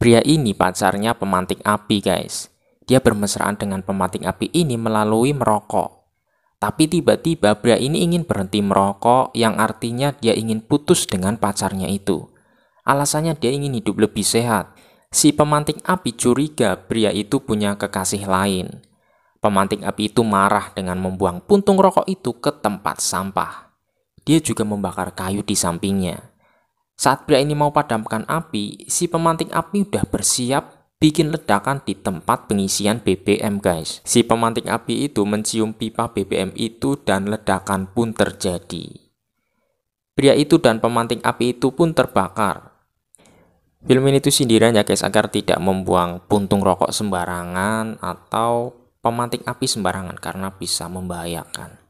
Pria ini pacarnya pemantik api guys. Dia bermesraan dengan pemantik api ini melalui merokok. Tapi tiba-tiba pria ini ingin berhenti merokok yang artinya dia ingin putus dengan pacarnya itu. Alasannya dia ingin hidup lebih sehat. Si pemantik api curiga pria itu punya kekasih lain. Pemantik api itu marah dengan membuang puntung rokok itu ke tempat sampah. Dia juga membakar kayu di sampingnya. Saat pria ini mau padamkan api, si pemantik api udah bersiap bikin ledakan di tempat pengisian BBM guys. Si pemantik api itu mencium pipa BBM itu dan ledakan pun terjadi. Pria itu dan pemantik api itu pun terbakar. Film ini tuh sindiran ya guys agar tidak membuang puntung rokok sembarangan atau pemantik api sembarangan karena bisa membahayakan.